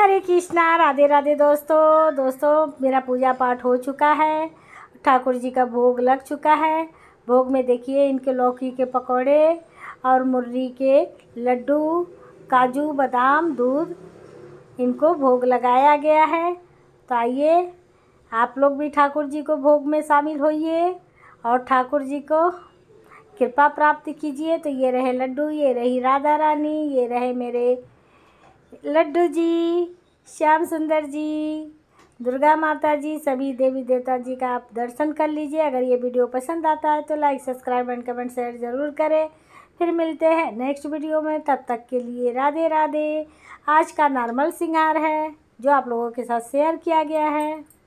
हरे कृष्णा राधे राधे दोस्तों दोस्तों मेरा पूजा पाठ हो चुका है ठाकुर जी का भोग लग चुका है भोग में देखिए इनके लौकी के पकौड़े और मुर्री के लड्डू काजू बादाम दूध इनको भोग लगाया गया है तो आइए आप लोग भी ठाकुर जी को भोग में शामिल होइए और ठाकुर जी को कृपा प्राप्त कीजिए तो ये रहे लड्डू ये रही राधा रानी ये रहे मेरे लड्डू जी श्याम सुंदर जी दुर्गा माता जी सभी देवी देवता जी का आप दर्शन कर लीजिए अगर ये वीडियो पसंद आता है तो like subscribe and comment share ज़रूर करें फिर मिलते हैं नेक्स्ट वीडियो में तब तक के लिए राधे राधे आज का नॉर्मल सिंगार है जो आप लोगों के साथ शेयर किया गया है